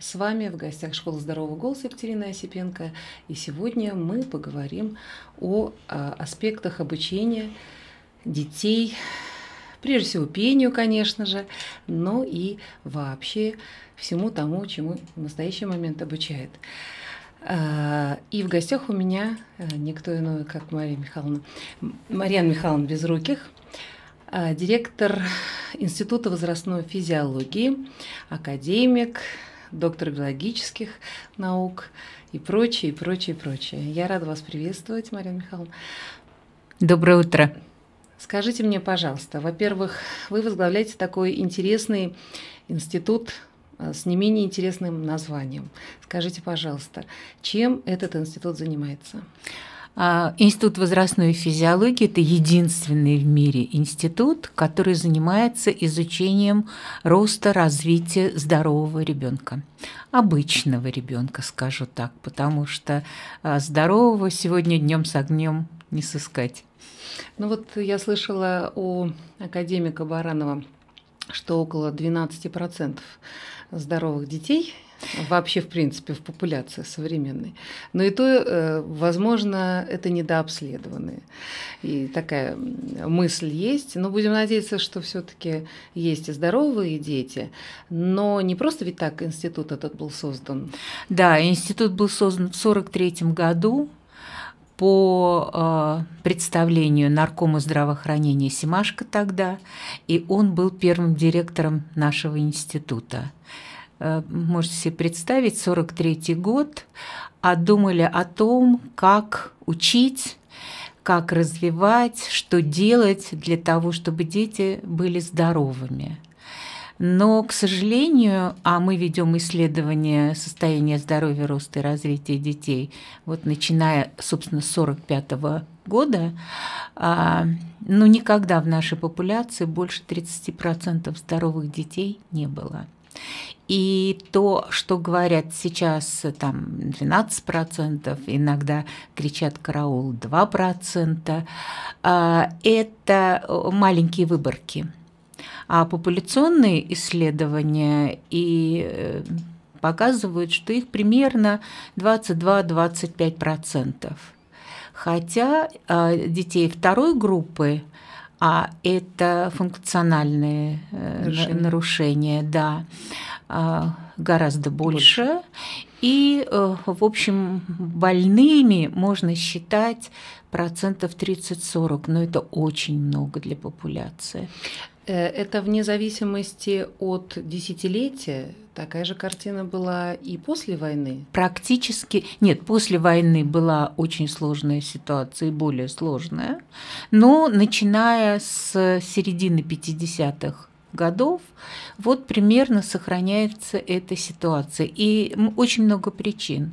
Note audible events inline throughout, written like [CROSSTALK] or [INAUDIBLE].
С вами в гостях школы здорового голоса Екатерина Осипенко. И сегодня мы поговорим о а, аспектах обучения детей, прежде всего пению, конечно же, но и вообще всему тому, чему в настоящий момент обучает. А, и в гостях у меня а, никто иной, как Мария Михайловна, Марьяна Михайловна Безруких, директор Института возрастной физиологии, академик, доктор биологических наук и прочее, и прочее, и прочее. Я рада вас приветствовать, Марина Михайловна. Доброе утро. Скажите мне, пожалуйста, во-первых, вы возглавляете такой интересный институт э, с не менее интересным названием. Скажите, пожалуйста, чем этот институт занимается? А, институт возрастной физиологии – это единственный в мире институт, который занимается изучением роста, развития здорового ребенка, обычного ребенка, скажу так, потому что а, здорового сегодня днем с огнем не сыскать. Ну вот я слышала у академика Баранова, что около 12% здоровых детей Вообще, в принципе, в популяции современной. Но и то, э, возможно, это недообследованные. И такая мысль есть. Но будем надеяться, что все-таки есть и здоровые дети. Но не просто ведь так институт этот был создан. Да, институт был создан в 1943 году по э, представлению наркома здравоохранения Симашко тогда, и он был первым директором нашего института. Э, можете себе представить, 43 год, а думали о том, как учить, как развивать, что делать для того, чтобы дети были здоровыми. Но, к сожалению, а мы ведем исследование состояния здоровья, роста и развития детей, вот начиная, собственно, с 1945 года, а, ну, никогда в нашей популяции больше 30% здоровых детей не было. И то, что говорят сейчас э, там 12%, иногда кричат караул 2%, а, это э, маленькие выборки. А популяционные исследования и э, показывают, что их примерно 22-25%. Хотя а, детей второй группы а это функциональные нарушения, нарушения да, а, гораздо больше. больше. И, э, в общем, больными можно считать процентов 30-40, но это очень много для популяции. Э, это вне зависимости от десятилетия. Такая же картина была и после войны? Практически. Нет, после войны была очень сложная ситуация и более сложная. Но начиная с середины 50-х годов, вот примерно сохраняется эта ситуация. И очень много причин.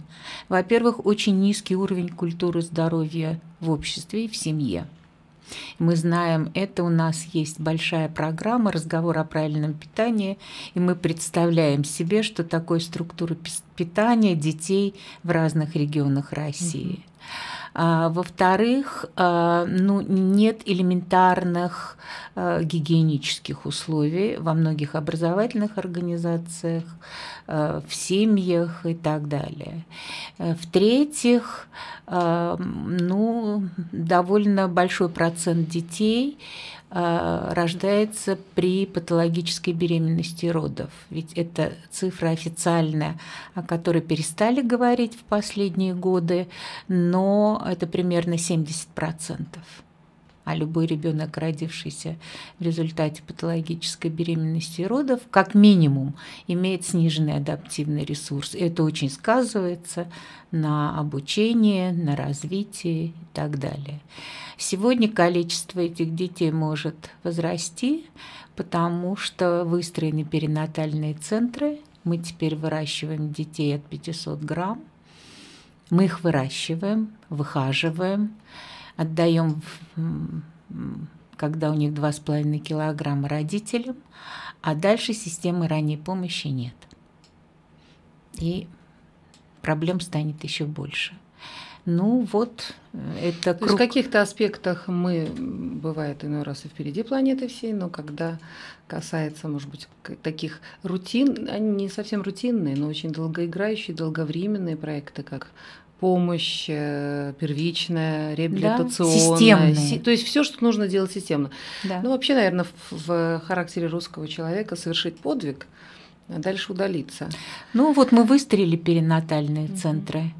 Во-первых, очень низкий уровень культуры здоровья в обществе и в семье. Мы знаем это, у нас есть большая программа «Разговор о правильном питании», и мы представляем себе, что такое структура питания детей в разных регионах России. А, во-вторых, а, ну, нет элементарных а, гигиенических условий во многих образовательных организациях, в семьях и так далее. Э, в-третьих, ну, довольно большой процент детей Э, рождается при патологической беременности родов. Ведь это цифра официальная, о которой перестали говорить в последние годы, но это примерно 70 процентов а любой ребенок, родившийся в результате патологической беременности и родов, как минимум имеет сниженный адаптивный ресурс. это очень сказывается на обучении, на развитии и так далее. Сегодня количество этих детей может возрасти, потому что выстроены перинатальные центры. Мы теперь выращиваем детей от 500 грамм. Мы их выращиваем, выхаживаем отдаем, когда у них 2,5 килограмма родителям, а дальше системы ранней помощи нет. И проблем станет еще больше. Ну вот, э, это круг. То есть в каких-то аспектах мы, бывает, иной раз и впереди планеты всей, но когда касается, может быть, таких рутин, они не совсем рутинные, но очень долгоиграющие, долговременные проекты, как помощь э, первичная, реабилитационная. Да, То есть все, что нужно делать системно. Да. Ну, вообще, наверное, в, в характере русского человека совершить подвиг, а дальше удалиться. Ну, вот мы выстроили перинатальные центры.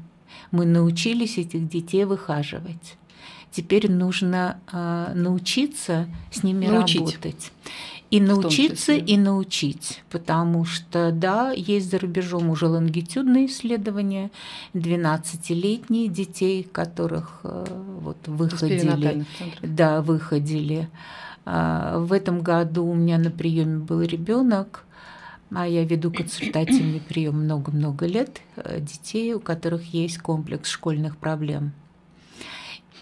Мы научились этих детей выхаживать. Теперь нужно э, научиться с ними Научить. работать. И научиться, и научить, потому что, да, есть за рубежом уже лонгитюдные исследования 12-летних детей, которых э, вот выходили, да, выходили. А, в этом году у меня на приеме был ребенок, а я веду консультативный прием много-много лет э, детей, у которых есть комплекс школьных проблем.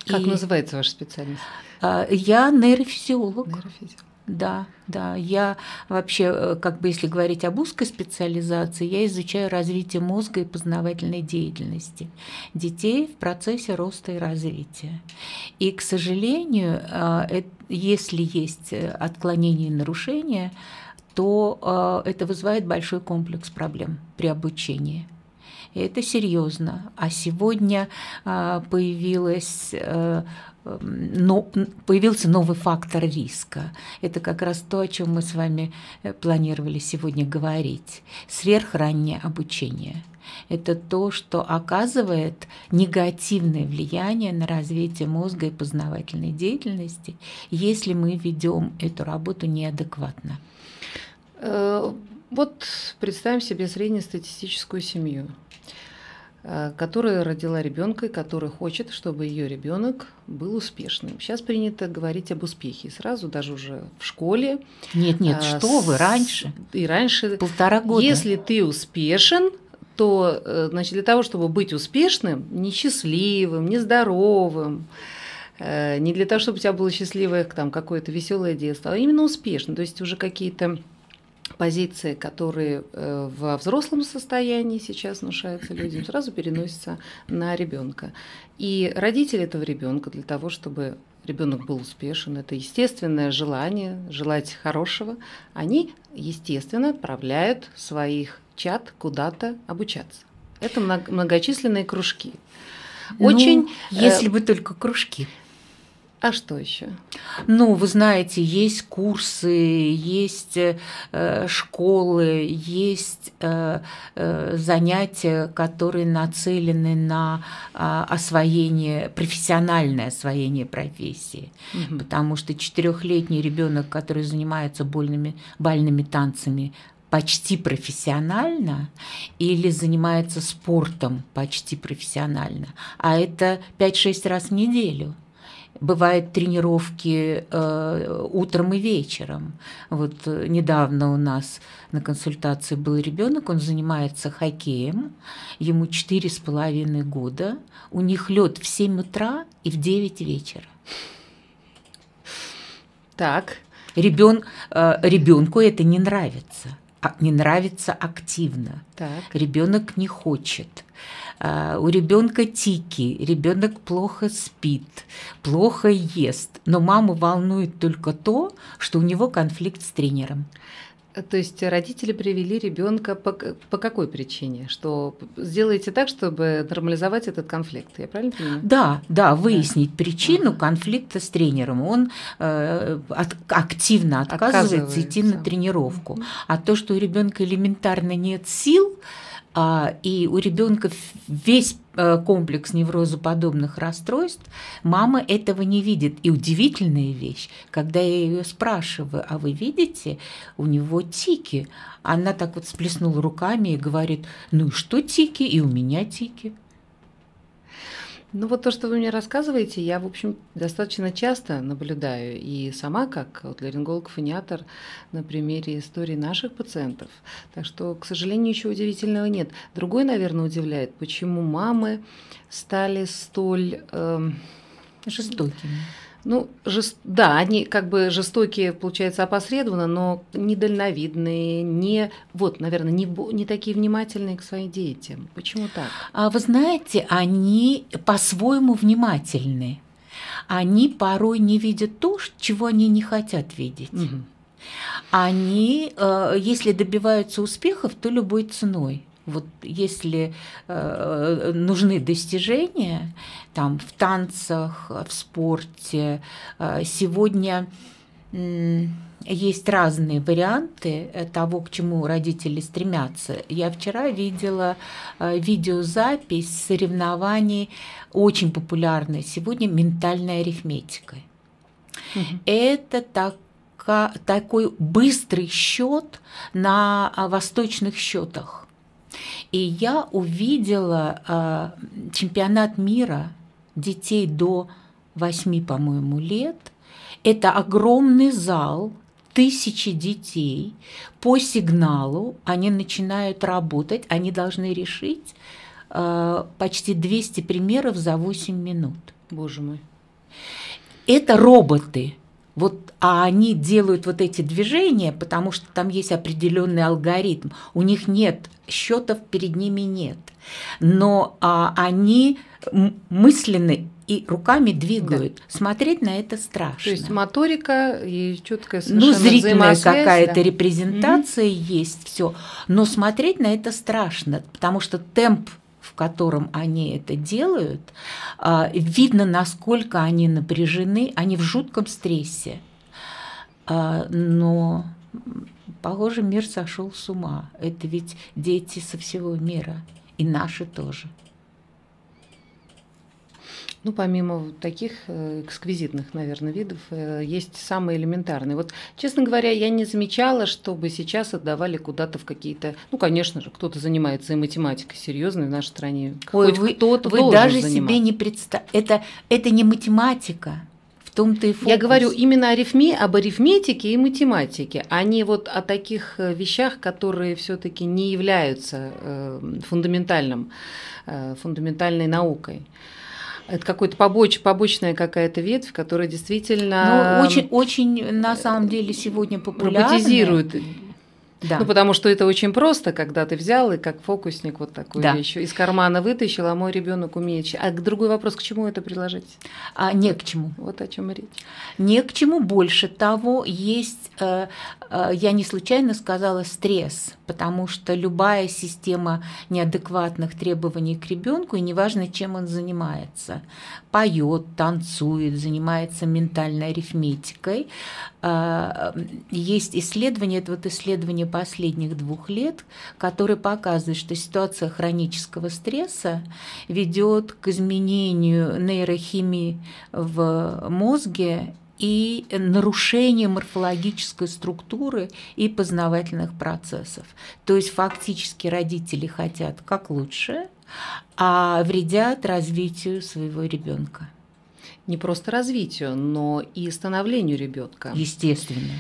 Как и... называется ваша специальность? А, я нейрофизиолог. нейрофизиолог. Да, да. Я вообще, э, как бы если говорить об узкой специализации, я изучаю развитие мозга и познавательной деятельности детей в процессе роста и развития. И, к сожалению, э, если есть э, отклонение и нарушения, то это вызывает большой комплекс проблем при обучении. И это серьезно. А сегодня появилась но появился новый фактор риска. Это как раз то, о чем мы с вами э, планировали сегодня говорить. Сверхраннее обучение. Это то, что оказывает негативное влияние на развитие мозга и познавательной деятельности, если мы ведем эту работу неадекватно. Э, вот представим себе среднестатистическую семью. Э, которая родила ребенка и которая хочет, чтобы ее ребенок был успешным. Сейчас принято говорить об успехе сразу, даже уже в школе. Нет, нет, а, что вы раньше? И раньше полтора года. Если ты успешен, то э, значит, для того, чтобы быть успешным, несчастливым, нездоровым, не для того, чтобы у тебя было счастливое там, какое-то веселое детство, а именно успешно. То есть уже какие-то позиции, которые э, во взрослом состоянии сейчас внушаются людям, [CLEARS THROAT] сразу переносятся на ребенка. И родители этого ребенка для того, чтобы ребенок был успешен, это естественное желание, желать хорошего, они, естественно, отправляют своих чат куда-то обучаться. Это многочисленные кружки. Ну, Очень, ну, если э, бы только кружки. А что еще? Ну, вы знаете, есть курсы, есть э, школы, есть э, э занятия, которые нацелены на э, освоение, профессиональное освоение профессии. Угу. Потому что четырехлетний ребенок, который занимается больными, бальными танцами, почти профессионально или занимается спортом почти профессионально, а это 5-6 раз в неделю – бывают тренировки э, утром и вечером. Вот э, недавно у нас на консультации был ребенок, он занимается хоккеем, ему четыре с половиной года, у них лед в 7 утра и в 9 вечера. Так. Ребен, э, ребенку это не нравится. А, не нравится активно. Так. Ребенок не хочет. А, у ребенка тики, ребенок плохо спит, плохо ест, но маму волнует только то, что у него конфликт с тренером. Э, то есть родители привели ребенка по, по какой причине? Что сделаете так, чтобы нормализовать этот конфликт? Я правильно понимаю? Да, да, выяснить да. причину конфликта с тренером. Он э, от, активно отказывается, отказывается идти на тренировку. А то, что у ребенка элементарно нет сил, э, а, и у ребенка весь э, комплекс неврозоподобных расстройств, мама этого не видит. И удивительная вещь, когда я ее спрашиваю, а вы видите, у него тики. Она так вот сплеснула руками и говорит, ну и что тики, и у меня тики. Ну вот то, что вы мне рассказываете, я, в общем, достаточно часто наблюдаю и сама как вот, ларинголог-фониатор на примере истории наших пациентов. Так что, к сожалению, ничего удивительного нет. Другой, наверное, удивляет, почему мамы стали столь... Э, Жестокими. Ну, жест... да, они как бы жестокие, получается, опосредованно, но недальновидные, не, вот, наверное, не, не такие внимательные к своим детям. Почему так? А вы знаете, они по-своему внимательны. Они порой не видят то, чего они не хотят видеть. Угу. Они, э, если добиваются успехов, то любой ценой. Вот если э, нужны достижения там, в танцах, в спорте, э, сегодня э, есть разные варианты того, к чему родители стремятся. Я вчера видела э, видеозапись соревнований, очень популярной сегодня ментальной арифметикой. Угу. Это так такой быстрый счет на а, восточных счетах и я увидела э, чемпионат мира детей до 8, по-моему, лет. Это огромный зал, тысячи детей. По сигналу они начинают работать, они должны решить э, почти 200 примеров за 8 минут. Боже мой. Это роботы. Вот, а они делают вот эти движения, потому что там есть определенный алгоритм. У них нет счетов, перед ними нет. Но а, они мысленно и руками двигают. Да. Смотреть на это страшно. То есть моторика и четкая связь. Ну, зрительная какая-то да. репрезентация угу. есть, все. Но смотреть на это страшно, потому что темп в котором они это делают, а, видно, насколько они напряжены, они в жутком стрессе. А, но, похоже, мир сошел с ума. Это ведь дети со всего мира, и наши тоже. Ну, помимо таких э, эксквизитных, наверное, видов, э, есть самые элементарные. Вот, честно говоря, я не замечала, чтобы сейчас отдавали куда-то в какие-то... Ну, конечно же, кто-то занимается и математикой серьезной в нашей стране. Ой, Хоть вы, кто-то вы даже заниматься. себе не представляете. Это, это не математика в том-то и фокус. Я говорю именно о рифме, об арифметике и математике, а не вот о таких э, вещах, которые все-таки не являются фундаментальным, фундаментальной наукой. Это какой-то побоч, побочная какая-то ветвь, которая действительно... Ну, эм, очень, очень на самом деле сегодня популярна. Роботизирует да. Ну, потому что это очень просто, когда ты взял и как фокусник вот такую да. вещь из кармана вытащил, а мой ребенок умеет. А другой вопрос, к чему это приложить? А, не к чему. Вот о чем речь. Не к чему. Больше того, есть, э, э, я не случайно сказала стресс, потому что любая система неадекватных требований к ребенку, и неважно, чем он занимается, поет, танцует, занимается ментальной арифметикой. Э, есть исследование, это вот исследование исследования последних двух лет, которые показывают, что ситуация хронического стресса ведет к изменению нейрохимии в мозге и нарушение морфологической структуры и познавательных процессов. То есть фактически родители хотят как лучше, а вредят развитию своего ребенка. Не просто развитию, но и становлению ребенка. Естественно.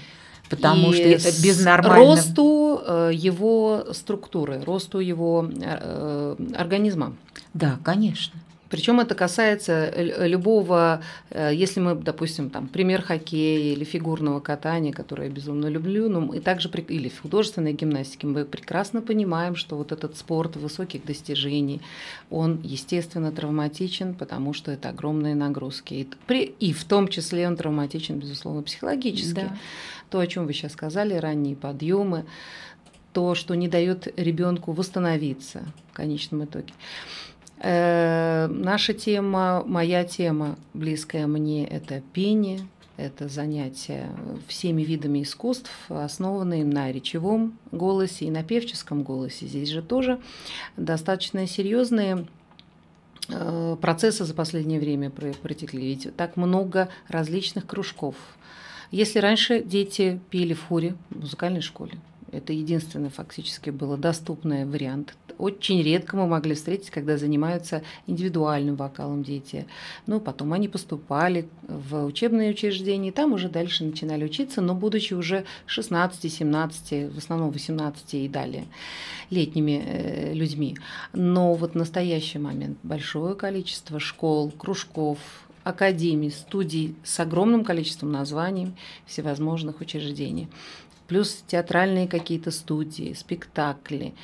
Потому и что без нормального... росту э, его структуры, росту его э, э, организма. Да, конечно. Причем это касается любого, э, если мы, допустим, там, пример хоккея или фигурного катания, которое я безумно люблю, но ну, и также или художественной гимнастики, мы прекрасно понимаем, что вот этот спорт высоких достижений, он, естественно, травматичен, потому что это огромные нагрузки. И, при, и в том числе он травматичен, безусловно, психологически. Да. То, о чем вы сейчас сказали, ранние подъемы, то, что не дает ребенку восстановиться в конечном итоге. Э, наша тема, моя тема, близкая мне, это пение, это занятие всеми видами искусств, основанные на речевом голосе и на певческом голосе. Здесь же тоже достаточно серьезные э, процессы за последнее время протекли. Ведь так много различных кружков. Если раньше дети пели в хоре в музыкальной школе, это единственный фактически был доступный вариант. Очень редко мы могли встретить, когда занимаются индивидуальным вокалом дети. Ну, потом они поступали в учебные учреждения, и там уже дальше начинали учиться, но будучи уже 16, 17, в основном 18 и далее, летними э, людьми. Но вот в настоящий момент большое количество школ, кружков, академий, студий с огромным количеством названий всевозможных учреждений плюс театральные какие-то студии, спектакли.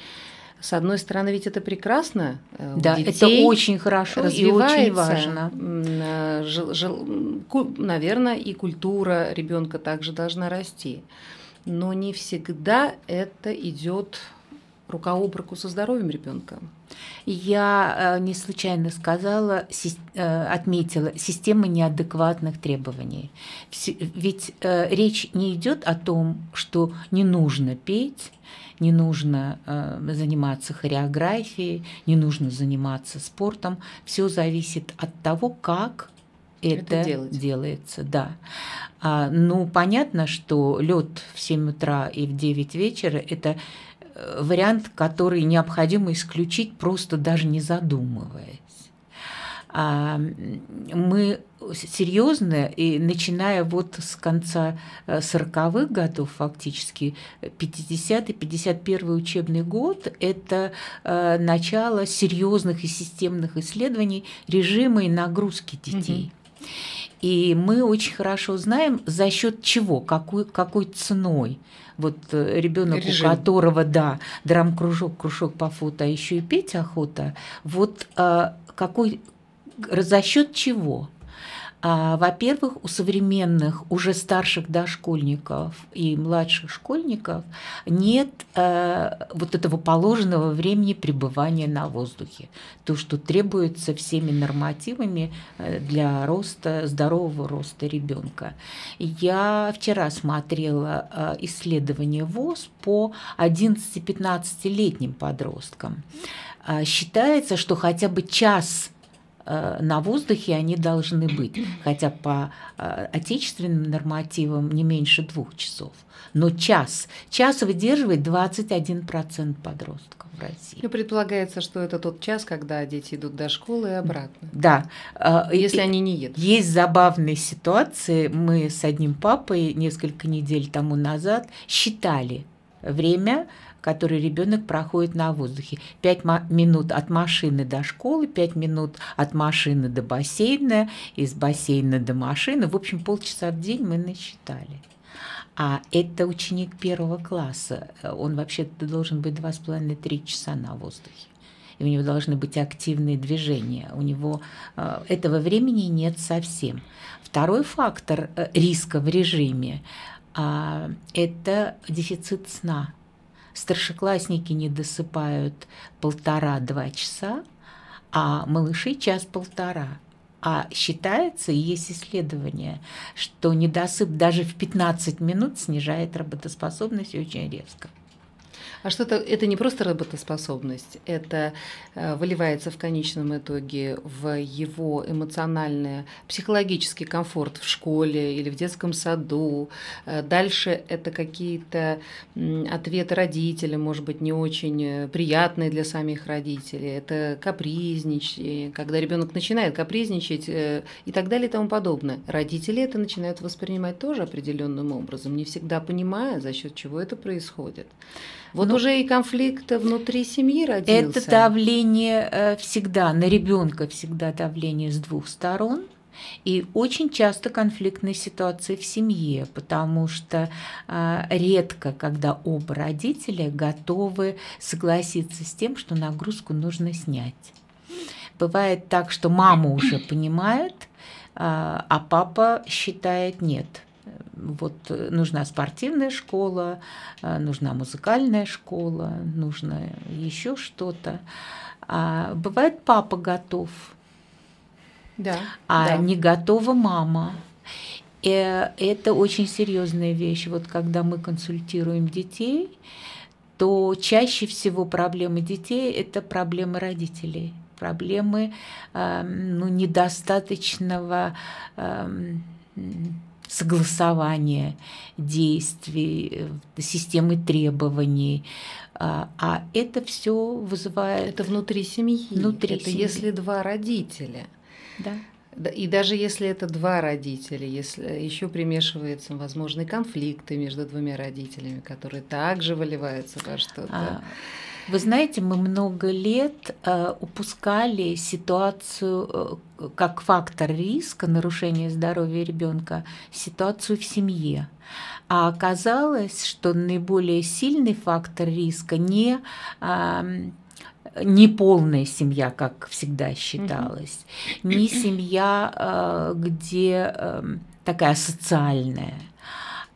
С одной стороны, ведь это прекрасно. Э, да, Детей это очень хорошо и очень важно. Э, жил, жил, наверное, и культура ребенка также должна расти. Но не всегда это идет рука об руку со здоровьем ребенка. Я э, не случайно сказала, э, отметила, система неадекватных требований. Ведь э, речь не идет о том, что не нужно петь, не нужно заниматься хореографией, не нужно заниматься спортом. Все зависит от того, как это, это делается, да. А, ну, понятно, что лед в 7 утра и в 9 вечера это Э, вариант, который необходимо исключить, просто даже не задумываясь. А, мы серьезно, и начиная вот с конца 40-х э, годов фактически, 50-51 учебный год – это э, начало серьезных и системных исследований режима и нагрузки детей. Угу. И мы очень хорошо знаем, за счет чего, какой, какой ценой. Вот э, ребенок, у которого, да, драм-кружок, кружок по фото, а еще и петь охота, вот а, какой, за счет чего? А, во-первых, у современных, уже старших дошкольников и младших школьников нет э, вот этого положенного времени пребывания на воздухе. То, что требуется всеми нормативами э, для роста, здорового роста ребенка. Я вчера смотрела э, исследование ВОЗ по 11-15-летним подросткам. А, считается, что хотя бы час Э, на воздухе они должны быть, хотя по э, отечественным нормативам не меньше двух часов. Но час. Час выдерживает 21% подростков в России. Ну, предполагается, что это тот час, когда дети идут до школы и обратно. Да. Э, Если и, они не едут. Есть забавные ситуации. Мы с одним папой несколько недель тому назад считали время который ребенок проходит на воздухе. пять минут от машины до школы, пять минут от машины до бассейна, из бассейна до машины. В общем, полчаса в день мы насчитали. А это ученик первого класса. Он вообще-то должен быть два с половиной три часа на воздухе. И у него должны быть активные движения. У него э, этого времени нет совсем. Второй фактор э, риска в режиме а, это дефицит сна старшеклассники не досыпают полтора-два часа, а малыши час-полтора. А считается, и есть исследование, что недосып даже в 15 минут снижает работоспособность очень резко. А что-то это не просто работоспособность, это э, выливается в конечном итоге в его эмоциональный, психологический комфорт в школе или в детском саду. Э, дальше это какие-то ответы родителей, может быть, не очень э, приятные для самих родителей. Это капризничание, когда ребенок начинает капризничать и так далее и тому подобное. Родители это начинают воспринимать тоже определенным образом, не всегда понимая, за счет чего это происходит. Вот Но ну, уже и конфликт внутри семьи родился. Это давление э, всегда, на ребенка всегда давление с двух сторон. И очень часто конфликтные ситуации в семье, потому что э, редко, когда оба родителя готовы согласиться с тем, что нагрузку нужно снять. Бывает так, что мама уже понимает, э, а папа считает нет вот э, нужна спортивная школа, э, нужна музыкальная школа, нужно еще что-то. А бывает папа готов, да, а да. не готова мама. И э, это очень серьезная вещь. Вот когда мы консультируем детей, то чаще всего проблемы детей это проблемы родителей, проблемы эм, ну, недостаточного эм, согласования действий, э, системы требований. А, а это все вызывает... Это внутри семьи. Внутри это семьи. если два родителя. Да. И даже если это два родителя, если э, еще примешиваются возможные конфликты между двумя родителями, которые также выливаются во что-то. А, вы знаете, мы много лет э, упускали ситуацию э, как фактор риска нарушения здоровья ребенка, ситуацию в семье. А оказалось, что наиболее сильный фактор риска не не полная семья, как всегда считалось, mm не семья, э, где эм, такая социальная,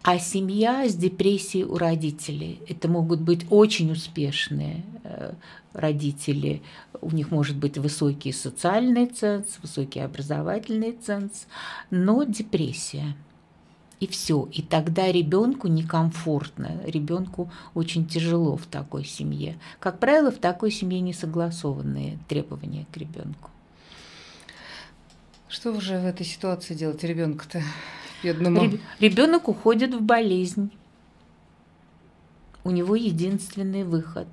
а семья с депрессией у родителей. Это могут быть очень успешные э, родители. У них может быть высокий социальный ценз, высокий образовательный ценз, но депрессия. И все. И тогда ребенку некомфортно, ребенку очень тяжело в такой семье. Как правило, в такой семье не согласованные требования к ребенку. Что уже в этой ситуации делать ребенку-то? Бедному. Ребенок уходит в болезнь. У него единственный выход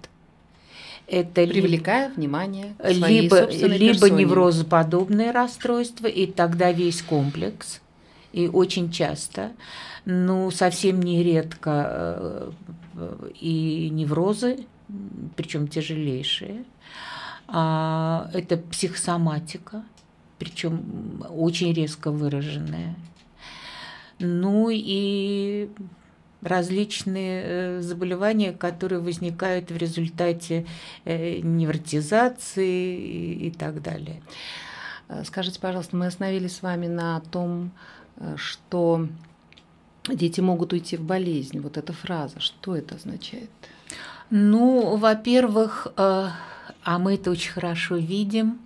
– это привлекая ли, внимание либо либо персоне. неврозоподобные расстройства и тогда весь комплекс и очень часто ну совсем нередко э, и неврозы причем тяжелейшие а, это психосоматика причем очень резко выраженная ну и различные э, заболевания, которые возникают в результате э, невротизации и так далее. Э, скажите, пожалуйста, мы остановились с вами на том, что дети могут уйти в болезнь. Вот эта фраза, что это означает? Ну, во-первых, а мы это очень хорошо видим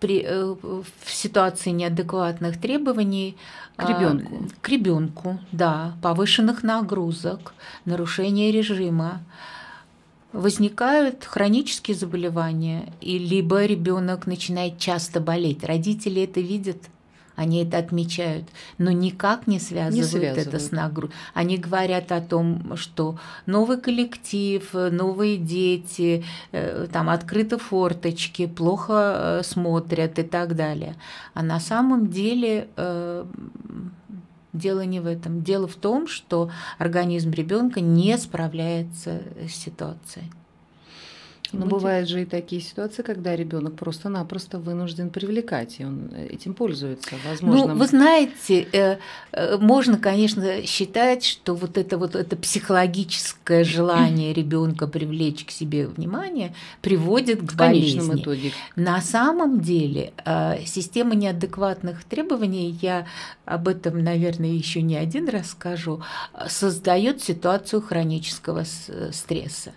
при, э, в ситуации неадекватных требований к ребенку. А, к ребенку, да, повышенных нагрузок, нарушения режима возникают хронические заболевания, и либо ребенок начинает часто болеть. Родители это видят они это отмечают, но никак не связывают, не связывают. это с нагрузкой. Они говорят о том, что новый коллектив, новые дети, э, там открыты форточки, плохо э, смотрят и так далее. А на самом деле э, Дело не в этом. Дело в том, что организм ребенка не справляется с ситуацией. Но ну, Будет. бывают же и такие ситуации, когда ребенок просто-напросто вынужден привлекать, и он э, этим пользуется, возможно. Ну, вы знаете, э, э, можно, конечно, считать, что вот это вот это психологическое желание ребенка привлечь к себе внимание приводит к В болезни. итоге. На самом деле система неадекватных требований, я об этом, наверное, еще не один раз скажу, создает ситуацию хронического стресса.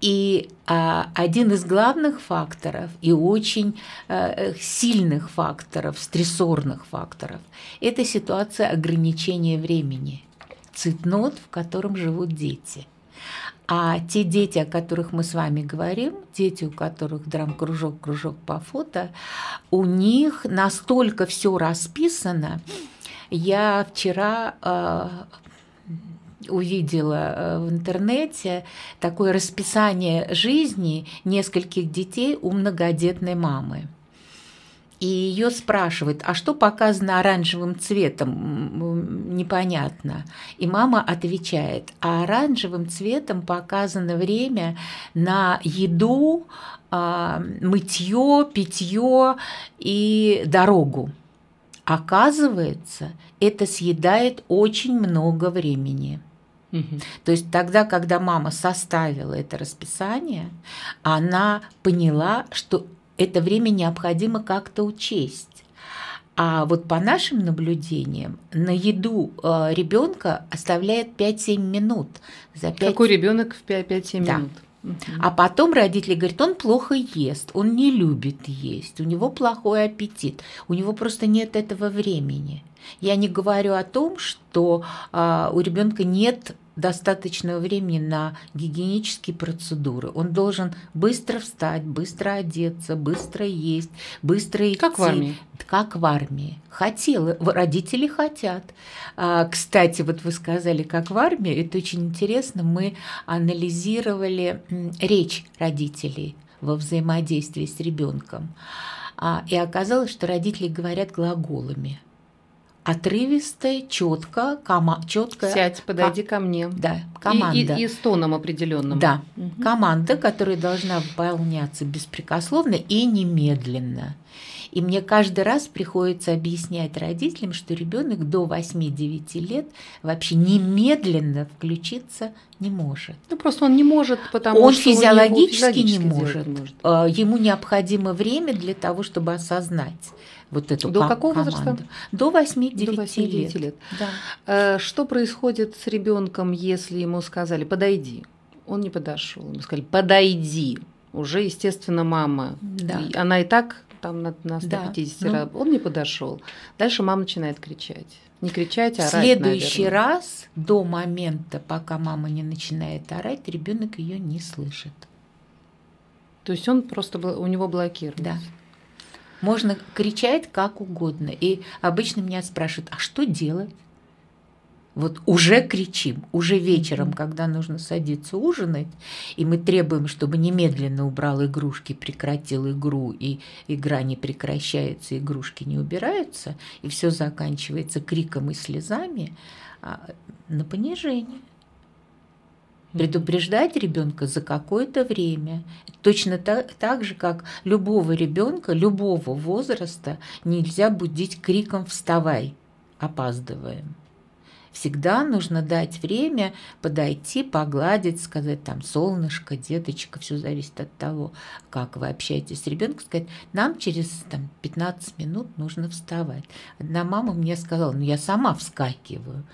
И а, один из главных факторов и очень а, сильных факторов, стрессорных факторов, это ситуация ограничения времени, цитнот, в котором живут дети. А те дети, о которых мы с вами говорим, дети, у которых драм-кружок, кружок по фото, у них настолько все расписано. Я вчера э, увидела э, в интернете такое расписание жизни нескольких детей у многодетной мамы. И ее спрашивают, а что показано оранжевым цветом? Непонятно. И мама отвечает, а оранжевым цветом показано время на еду, а, мытье, питье и дорогу. Оказывается, это съедает очень много времени. То есть тогда, когда мама составила это расписание, она поняла, что это время необходимо как-то учесть. А вот по нашим наблюдениям на еду э, ребенка оставляет 5-7 минут. За 5... Какой ребенок в 5-7 да. минут? А потом родители говорят, он плохо ест, он не любит есть, у него плохой аппетит, у него просто нет этого времени. Я не говорю о том, что а, у ребенка нет достаточного времени на гигиенические процедуры. Он должен быстро встать, быстро одеться, быстро есть, быстро идти. Как в армии. Как в армии. Хотела, родители хотят. А, кстати, вот вы сказали, как в армии, это очень интересно. Мы анализировали речь родителей во взаимодействии с ребенком. А, и оказалось, что родители говорят глаголами – отрывистая, четко, кома, четкая. Сядь, подойди ко мне. Да, команда. И, и, и с тоном определенным. Да, угу. команда, которая должна выполняться беспрекословно и немедленно. И мне каждый раз приходится объяснять родителям, что ребенок до 8-9 лет вообще немедленно включиться не может. Ну просто он не может, потому он что физиологически он физиологически не может. может. Э, ему необходимо время для того, чтобы осознать вот эту До какого команду. возраста? До 8-9 лет. лет. Да. Э, что происходит с ребенком, если ему сказали «подойди»? Он не подошел. Ему сказали «подойди». Уже, естественно, мама. Да. она и так там на, на 150 да. Ну. раз. Он не подошел. Дальше мама начинает кричать. Не кричать, а орать. В следующий наверное. раз, до момента, пока мама не начинает орать, ребенок ее не слышит. То есть он просто у него блокирует. Да. Можно кричать как угодно. И обычно меня спрашивают, а что делать? Вот уже кричим, уже вечером, когда нужно садиться ужинать, и мы требуем, чтобы немедленно убрал игрушки, прекратил игру, и игра не прекращается, игрушки не убираются, и все заканчивается криком и слезами а, на понижение предупреждать ребенка за какое-то время. Точно так, так же, как любого ребенка, любого возраста нельзя будить криком «Вставай!» опаздываем. Всегда нужно дать время подойти, погладить, сказать там солнышко, деточка, все зависит от того, как вы общаетесь с ребенком, сказать, нам через там, 15 минут нужно вставать. Одна мама мне сказала, ну я сама вскакиваю.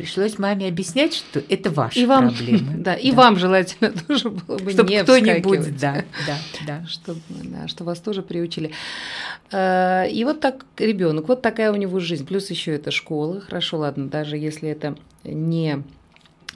Пришлось маме объяснять, что это ваши и вам, проблемы. [LAUGHS] Да, и да. вам желательно [LAUGHS] тоже было бы Чтобы не кто-нибудь, да, да, [LAUGHS] да. Чтобы, да, что вас тоже приучили. Э, и вот так ребенок, вот такая у него жизнь. Плюс еще это школа. Хорошо, ладно, даже если это не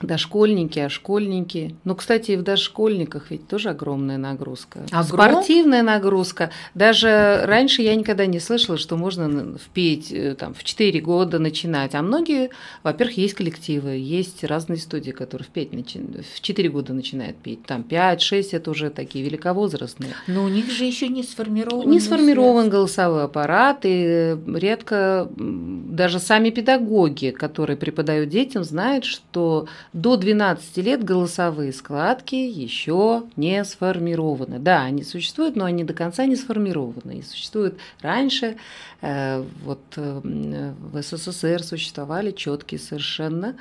Дошкольники, а школьники. Ну, кстати, и в дошкольниках ведь тоже огромная нагрузка. Огром? Спортивная нагрузка. Даже раньше я никогда не слышала, что можно впеть э, там, в 4 года начинать. А многие, во-первых, есть коллективы, есть разные студии, которые в, 5 начи... в 4 года начинают петь. Там 5-6 это уже такие великовозрастные. Но у них же еще не сформирован. Не сформирован связь. голосовой аппарат, и редко даже сами педагоги, которые преподают детям, знают, что до 12 лет голосовые складки еще не сформированы. Да, они существуют, но они до конца не сформированы. И существуют раньше, э, вот э, э, в СССР существовали четкие совершенно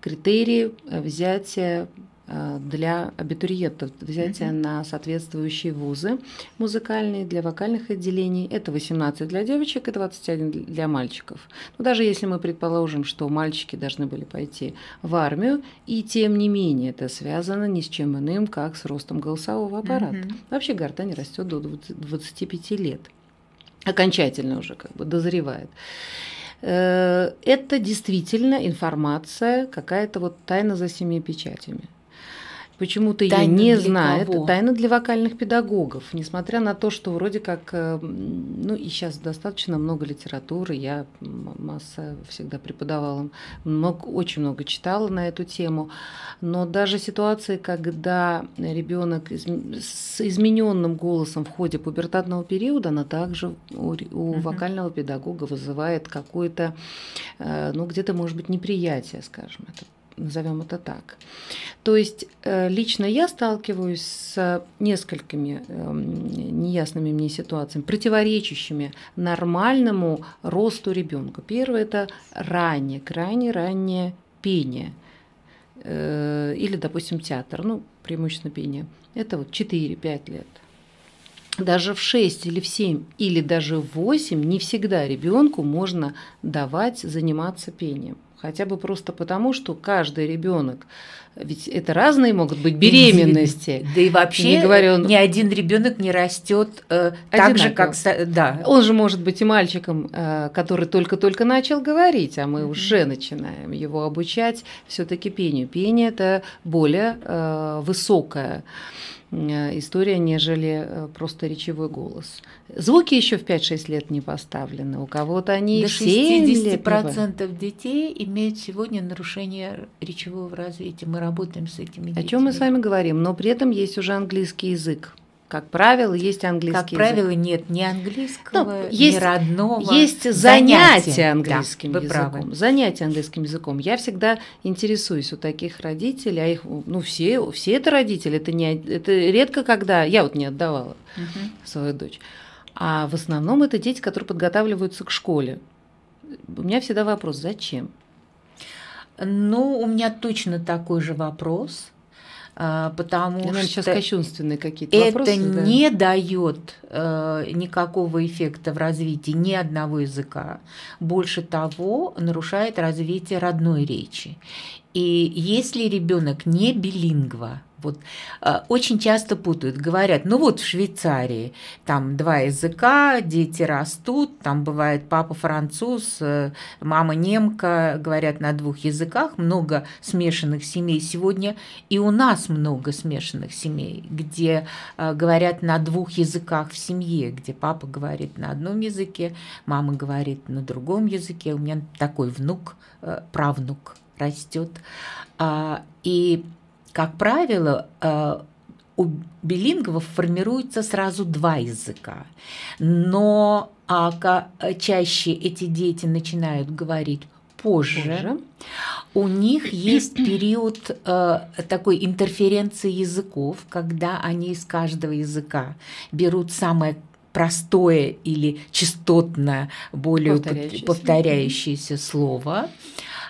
критерии взятия Э, для абитуриентов взятия mm-hmm. на соответствующие вузы музыкальные для вокальных отделений. Это 18 для девочек и 21 для мальчиков. Но даже если мы предположим, что мальчики должны были пойти в армию, и тем не менее это связано ни с чем иным, как с ростом голосового аппарата. Mm-hmm. Вообще гортань растет до 25 лет. Окончательно уже как бы дозревает э, это действительно информация, какая-то вот тайна за семи печатями. Почему-то ее не знает. Кого? Тайна для вокальных педагогов. Несмотря на то, что вроде как, э, ну и сейчас достаточно много литературы, я масса всегда преподавала, много, очень много читала на эту тему, но даже ситуации, когда ребенок с измененным голосом в ходе пубертатного периода, она также у, у uh-huh. вокального педагога вызывает какое-то, э, ну где-то, может быть, неприятие, скажем, это назовем это так. То есть э, лично я сталкиваюсь с несколькими эм, неясными мне ситуациями, противоречащими нормальному росту ребенка. Первое это раннее, крайне раннее пение э, или, допустим, театр, ну, преимущественно пение. Это вот 4-5 лет даже в 6 или в 7 или даже в 8 не всегда ребенку можно давать заниматься пением. Хотя бы просто потому, что каждый ребенок, ведь это разные могут быть беременности. Да и вообще не говорю, он... ни один ребенок не растет э, так же, как э, да. Он же может быть и мальчиком, э, который только-только начал говорить, а мы mm-hmm. уже начинаем его обучать все-таки пению. Пение это более э, высокая Э, история, нежели э, просто речевой голос. Звуки еще в 5-6 лет не поставлены. У кого-то они До 60% детей имеют сегодня нарушение речевого развития. Мы работаем с этими детьми. О чем мы с вами говорим, но при этом есть уже английский язык как правило, есть английский Как язык. нет ни английского, ну, есть, ни родного. Есть занятия, английским да, языком. Правы. Занятия английским языком. Я всегда интересуюсь у таких родителей, а их, ну, все, все это родители, это, не, это редко когда, я вот не отдавала угу. свою дочь. А в основном это дети, которые подготавливаются к школе. У меня всегда вопрос, зачем? Ну, у меня точно такой же вопрос – а, потому Наверное, что сейчас кощунственные какие-то это вопросы, не да? дает э, никакого эффекта в развитии ни одного языка. Больше того, нарушает развитие родной речи. И если ребенок не билингва, вот э, очень часто путают, говорят, ну вот в Швейцарии там два языка, дети растут, там бывает папа француз, э, мама немка, говорят на двух языках, много смешанных семей сегодня, и у нас много смешанных семей, где э, говорят на двух языках в семье, где папа говорит на одном языке, мама говорит на другом языке, у меня такой внук, правнук растет. А, и как правило, э, у билингвов формируется сразу два языка, но а э, чаще эти дети начинают говорить позже. позже. У них есть [CLEARS THROAT] период э, такой интерференции языков, когда они из каждого языка берут самое простое или частотное, более повторяющееся, повторяющееся слово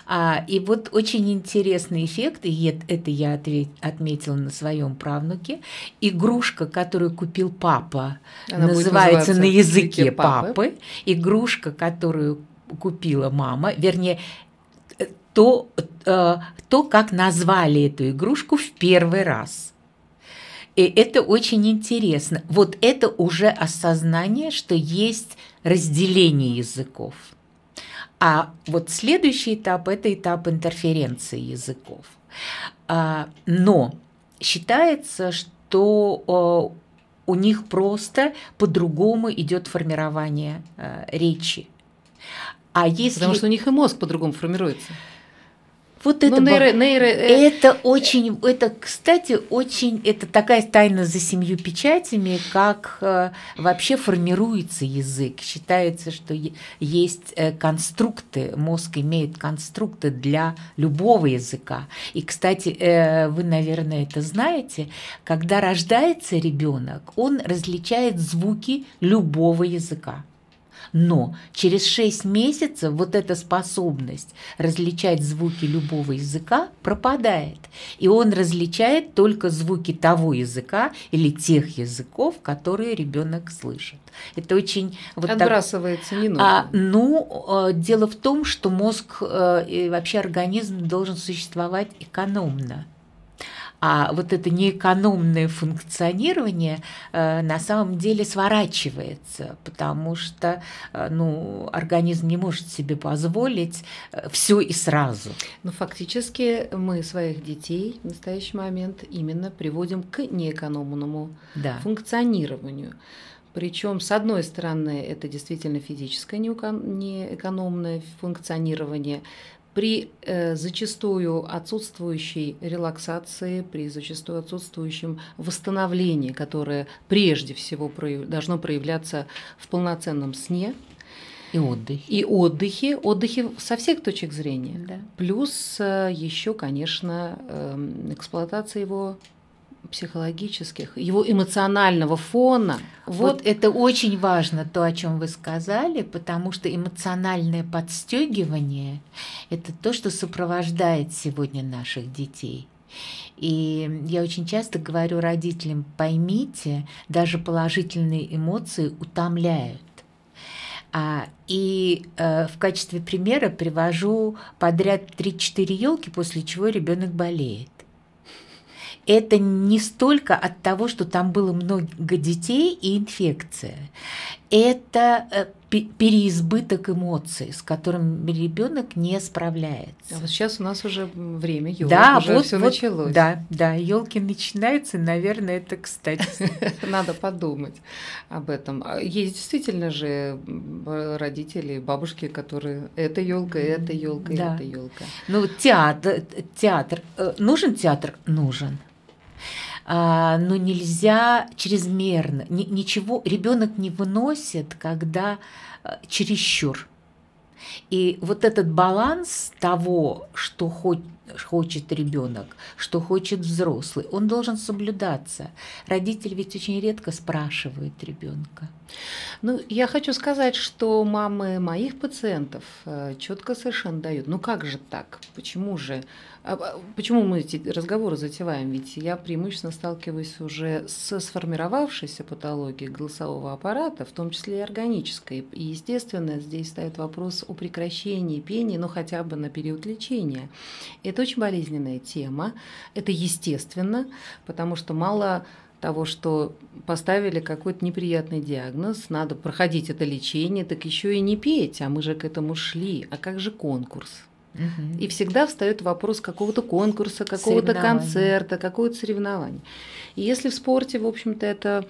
а, и вот очень интересный эффект, и это я ответ, отметила на своем правнуке, игрушка, которую купил папа, Она называется на языке, языке папы. папы, игрушка, которую купила мама, вернее, э, то, э, то, как назвали эту игрушку в первый раз – и это очень интересно. Вот это уже осознание, что есть разделение языков. А вот следующий этап – это этап интерференции языков. А, но считается, что а, у них просто по-другому идет формирование а, речи. А если... Потому что у них и мозг по-другому формируется. Вот это ну, нейро, нейро, э... Это очень, это, кстати, очень, это такая тайна за семью печатями, как э, вообще формируется язык. Считается, что есть э, конструкты, мозг имеет конструкты для любого языка. И, кстати, э, вы, наверное, это знаете, когда рождается ребенок, он различает звуки любого языка. Но через 6 месяцев вот эта способность различать звуки любого языка пропадает. И он различает только звуки того языка или тех языков, которые ребенок слышит. Это очень... Вот Отбрасывается, так... не нужно. А, ну, э, дело в том, что мозг э, и вообще организм должен существовать экономно а вот это неэкономное функционирование э, на самом деле сворачивается, потому что э, ну, организм не может себе позволить э, все и сразу. Ну, фактически мы своих детей в настоящий момент именно приводим к неэкономному да. функционированию. Причем, с одной стороны, это действительно физическое неэкономное функционирование, при э, зачастую отсутствующей релаксации, при зачастую отсутствующем восстановлении, которое прежде всего прояв... должно проявляться в полноценном сне. И отдыхе. И отдыхе, отдыхе со всех точек зрения. Да. Плюс э, еще, конечно, э, эксплуатация его психологических, его эмоционального фона. Вот, вот это очень важно, то, о чем вы сказали, потому что эмоциональное подстегивание – это то, что сопровождает сегодня наших детей. И я очень часто говорю родителям, поймите, даже положительные эмоции утомляют. А, и э, в качестве примера привожу подряд 3-4 елки, после чего ребенок болеет это не столько от того, что там было много детей и инфекция. Это э, переизбыток эмоций, с которым ребенок не справляется. А вот сейчас у нас уже время елки да, уже вот, все вот, началось. Да, да, елки начинаются, наверное, это, кстати, [LAUGHS] надо подумать об этом. А есть действительно же родители, бабушки, которые это елка, это елка, это елка. Ну театр, э, театр э, нужен театр, нужен. А, но нельзя чрезмерно. ничего ребенок не выносит, когда а, чересчур. И вот этот баланс того, что хочет ребенок, что хочет взрослый, он должен соблюдаться. Родитель ведь очень редко спрашивает ребенка. Ну, я хочу сказать, что мамы моих пациентов э, четко совершенно дают. Ну как же так? Почему же а, а почему мы эти разговоры затеваем? Ведь я преимущественно сталкиваюсь уже с сформировавшейся патологией голосового аппарата, в том числе и органической. И, естественно, здесь стоит вопрос о прекращении пения, ну хотя бы на период лечения. Это очень болезненная тема. Это естественно, потому что мало того, что поставили какой-то неприятный диагноз, надо проходить это лечение, так еще и не петь, а мы же к этому шли. А как же конкурс? Угу. И всегда встает вопрос какого-то конкурса, какого-то концерта, какого-то соревнования. И если в спорте, в общем-то, это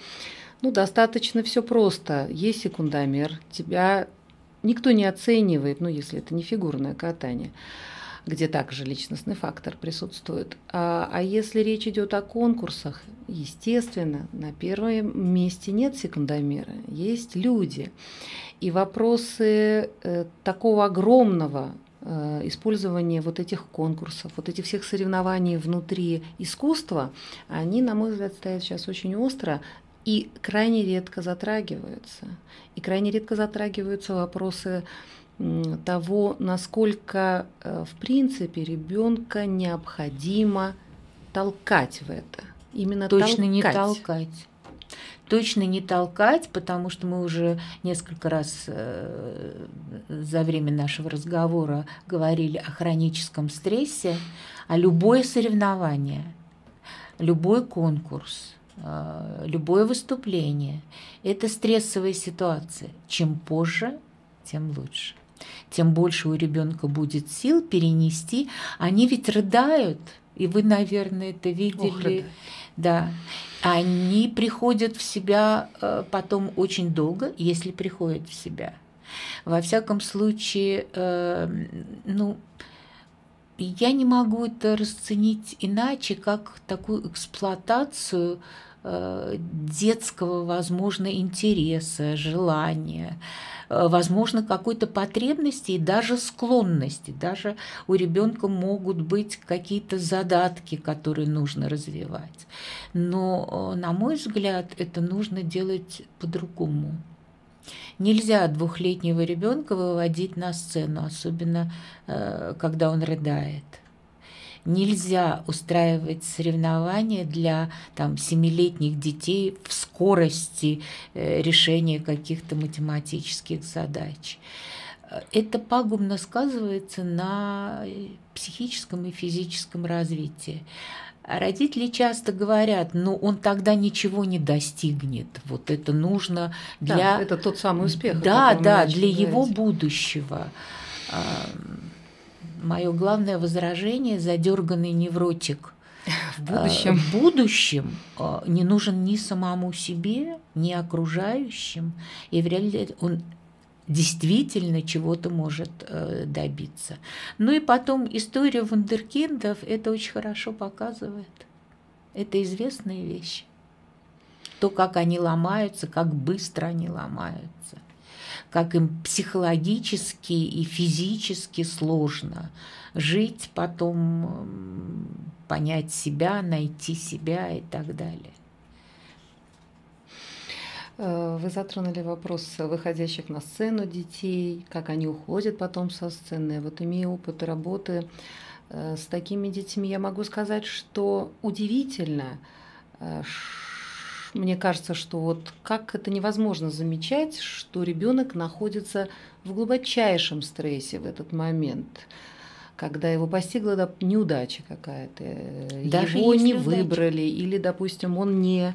ну, достаточно все просто. Есть секундомер, тебя никто не оценивает, ну, если это не фигурное катание где также личностный фактор присутствует. А, а если речь идет о конкурсах, естественно, на первом месте нет секундомера, есть люди. И вопросы э, такого огромного Э, использование вот этих конкурсов, вот этих всех соревнований внутри искусства, они, на мой взгляд, стоят сейчас очень остро и крайне редко затрагиваются. И крайне редко затрагиваются вопросы того, насколько, э, в принципе, ребенка необходимо толкать в это. Именно Точно толкать. не толкать точно не толкать, потому что мы уже несколько раз э, за время нашего разговора говорили о хроническом стрессе, а любое соревнование, любой конкурс, э, любое выступление – это стрессовая ситуация. Чем позже, тем лучше. Тем больше у ребенка будет сил перенести. Они ведь рыдают, и вы, наверное, это видели. Ох, да. Они приходят в себя э, потом очень долго, если приходят в себя. Во всяком случае, э, ну, я не могу это расценить иначе, как такую эксплуатацию э, детского, возможно, интереса, желания. Э, возможно, какой-то потребности и даже склонности. Даже у ребенка могут быть какие-то задатки, которые нужно развивать. Но, э, на мой взгляд, это нужно делать по-другому. Нельзя двухлетнего ребенка выводить на сцену, особенно э, когда он рыдает – Нельзя устраивать соревнования для там, семилетних детей в скорости э, решения каких-то математических задач. Это пагубно сказывается на э, психическом и физическом развитии. Родители часто говорят, ну он тогда ничего не достигнет. Вот это нужно для... Да, это тот самый успех. Да, да, для говорить. его будущего мое главное возражение задерганный невротик. В будущем. А, в будущем а, не нужен ни самому себе, ни окружающим. И в реальности он действительно чего-то может э, добиться. Ну и потом история вундеркиндов это очень хорошо показывает. Это известные вещи. То, как они ломаются, как быстро они ломаются как им психологически и физически сложно жить, потом понять себя, найти себя и так далее. Э, вы затронули вопрос выходящих на сцену детей, как они уходят потом со сцены. Вот имея опыт работы э, с такими детьми, я могу сказать, что удивительно, э, мне кажется, что вот как это невозможно замечать, что ребенок находится в глубочайшем стрессе в этот момент когда его постигла неудача какая-то, э, его не удача. выбрали, или, допустим, он не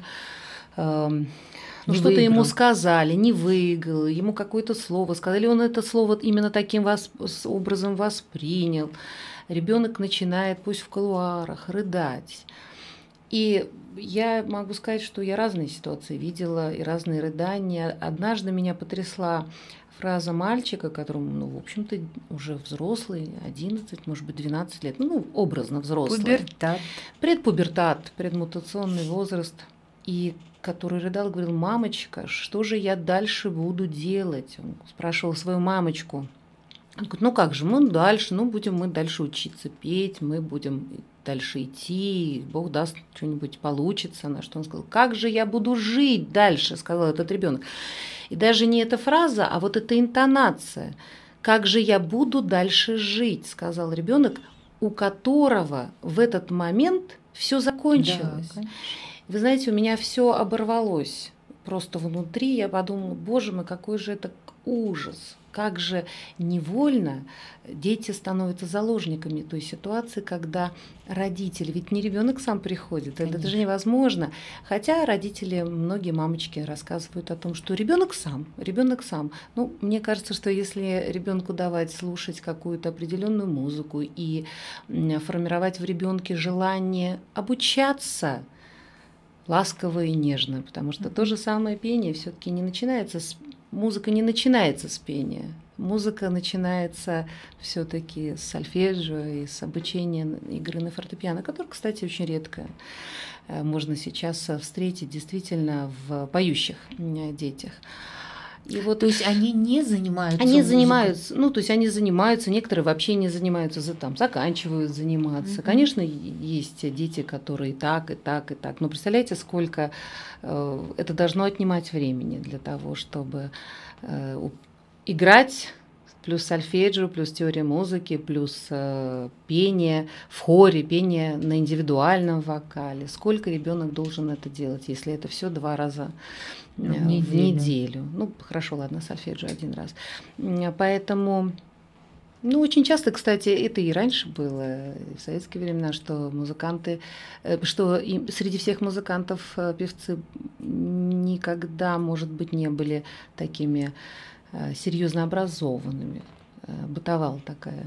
э, ну, что-то ему сказали, не выиграл, ему какое-то слово сказали, он это слово именно таким восп... образом воспринял. Ребенок начинает, пусть в колуарах, рыдать. И я могу сказать, что я разные ситуации видела и разные рыдания. Однажды меня потрясла фраза мальчика, которому, ну, в общем-то, уже взрослый, 11, может быть, 12 лет, ну, образно взрослый. Пубертат. Предпубертат, предмутационный возраст. И который рыдал, говорил, мамочка, что же я дальше буду делать? Он спрашивал свою мамочку. Он говорит, ну как же, мы дальше, ну будем мы дальше учиться петь, мы будем дальше идти, Бог даст, что-нибудь получится. На что он сказал, как же я буду жить дальше, сказал этот ребенок. И даже не эта фраза, а вот эта интонация. Как же я буду дальше жить, сказал ребенок, у которого в этот момент все закончилось. Да, Вы знаете, у меня все оборвалось просто внутри. Я подумала, боже мой, какой же это ужас как же невольно дети становятся заложниками той ситуации, когда родители, ведь не ребенок сам приходит, Конечно. это же невозможно. Хотя родители, многие мамочки рассказывают о том, что ребенок сам, ребенок сам. Ну, мне кажется, что если ребенку давать слушать какую-то определенную музыку и формировать в ребенке желание обучаться, ласково и нежно, потому что то же самое пение все-таки не начинается с музыка не начинается с пения. Музыка начинается все-таки с сольфеджио и с обучения игры на фортепиано, которое, кстати, очень редко э, можно сейчас э, встретить действительно в поющих э, детях. И вот, то есть они не занимаются. Они музыкой. занимаются, ну то есть они занимаются, некоторые вообще не занимаются, за там заканчивают заниматься. Mm-hmm. Конечно, есть дети, которые и так и так и так. Но представляете, сколько э, это должно отнимать времени для того, чтобы э, играть плюс сольфеджио, плюс теория музыки, плюс э, пение в хоре, пение на индивидуальном вокале. Сколько ребенок должен это делать, если это все два раза в неделю. Ну, неделю. Ну, хорошо, ладно, сольфеджио один раз. Поэтому ну, очень часто, кстати, это и раньше было, в советские времена, что музыканты, э, что и среди всех музыкантов э, певцы никогда, может быть, не были такими э, серьезно образованными. Бытовал такое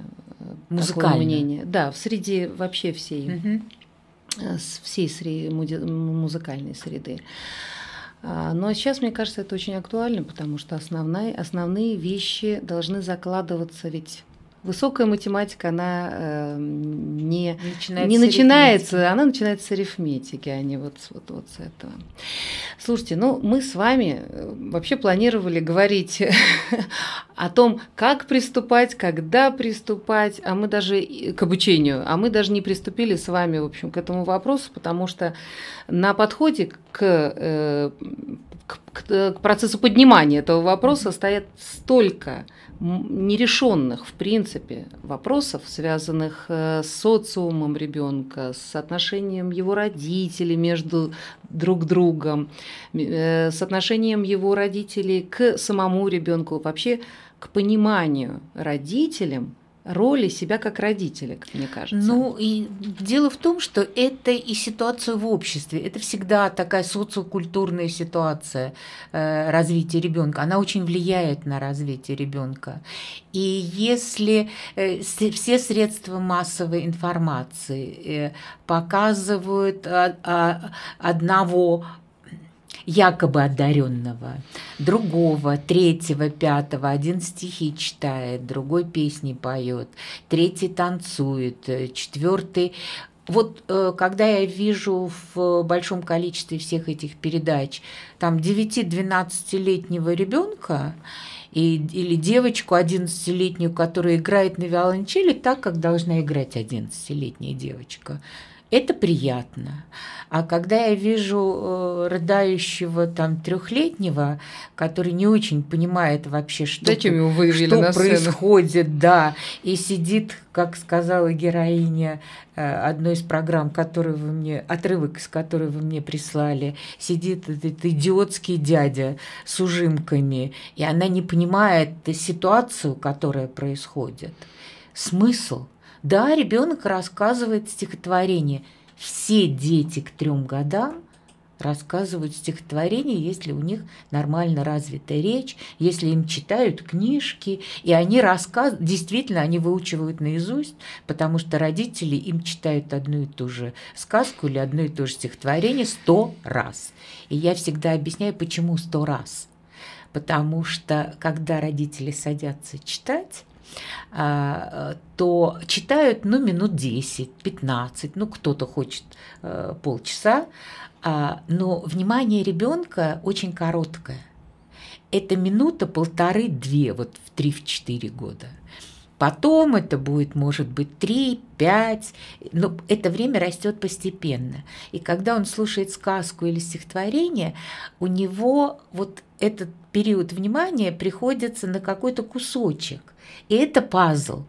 мнение. Да, в среди вообще всей, угу. всей среди, музыкальной среды. А, но сейчас, мне кажется, это очень актуально, потому что основные, основные вещи должны закладываться ведь высокая математика, она э, не, начинается, не начинается, она начинается с арифметики, а не вот, вот, вот с этого. Слушайте, ну мы с вами э, вообще планировали говорить [LAUGHS] о том, как приступать, когда приступать, а мы даже к обучению, а мы даже не приступили с вами, в общем, к этому вопросу, потому что на подходе к, э, к, к, к процессу поднимания этого вопроса стоят столько нерешенных, в принципе, вопросов, связанных э, с социумом ребенка, с отношением его родителей между друг другом, э, с отношением его родителей к самому ребенку, вообще к пониманию родителям роли себя как родителя, как мне кажется. Ну, и дело в том, что это и ситуация в обществе. Это всегда такая социокультурная ситуация э, развития ребенка. Она очень влияет на развитие ребенка. И если э, все средства массовой информации э, показывают а, а, одного якобы одаренного, другого, третьего, пятого, один стихи читает, другой песни поет, третий танцует, э, четвертый вот э, когда я вижу в большом количестве всех этих передач там 9-12-летнего ребенка или девочку 11-летнюю, которая играет на виолончели так, как должна играть 11-летняя девочка, это приятно. А когда я вижу э, рыдающего там трехлетнего, который не очень понимает вообще, что, Зачем его что на происходит, сцену? да, и сидит, как сказала героиня э, одной из программ, которую вы мне, отрывок с которой вы мне прислали, сидит этот идиотский дядя с ужимками, и она не понимает ситуацию, которая происходит. Смысл – да, ребенок рассказывает стихотворение. Все дети к трем годам рассказывают стихотворение, если у них нормально развита речь, если им читают книжки, и они рассказывают, действительно, они выучивают наизусть, потому что родители им читают одну и ту же сказку или одно и то же стихотворение сто раз. И я всегда объясняю, почему сто раз. Потому что, когда родители садятся читать, а, то читают ну, минут 10-15, ну кто-то хочет э, полчаса, а, но внимание ребенка очень короткое. Это минута полторы-две, вот в 3-4 года. Потом это будет, может быть, 3, 5, но это время растет постепенно. И когда он слушает сказку или стихотворение, у него вот этот период внимания приходится на какой-то кусочек. И это пазл.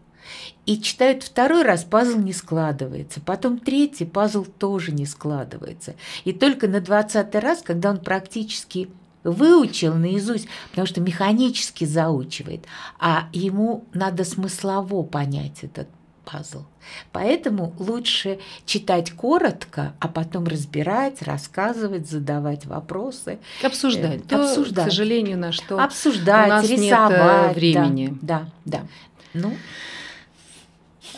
И читают второй раз, пазл не складывается. Потом третий, пазл тоже не складывается. И только на двадцатый раз, когда он практически выучил наизусть, потому что механически заучивает, а ему надо смыслово понять этот пазл. Поэтому лучше читать коротко, а потом разбирать, рассказывать, задавать вопросы. Обсуждать. Э, то, обсуждать. К сожалению, на что обсуждать, у нас э, рисовать, нет времени. Да, да. да. Ну,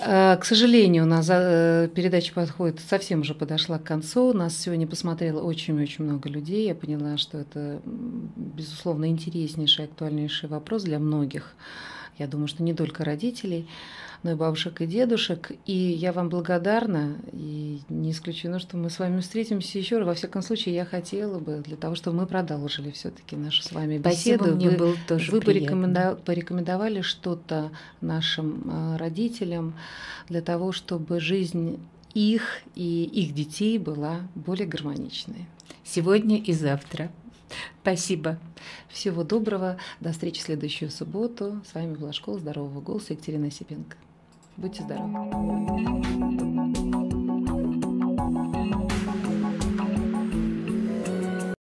э, к сожалению, у нас передача подходит, совсем уже подошла к концу. Нас сегодня посмотрело очень-очень много людей. Я поняла, что это, безусловно, интереснейший, актуальнейший вопрос для многих. Я думаю, что не только родителей, но и бабушек и дедушек. И я вам благодарна, и не исключено, что мы с вами встретимся еще. Во всяком случае, я хотела бы, для того, чтобы мы продолжили все-таки нашу с вами беседу. Спасибо, мне вы, было тоже Вы порекоменда- порекомендовали что-то нашим э, родителям для того, чтобы жизнь их и их детей была более гармоничной. Сегодня и завтра. Спасибо. Всего доброго. До встречи в следующую субботу. С вами была школа здорового голоса Екатерина Осипенко. Будьте здоровы.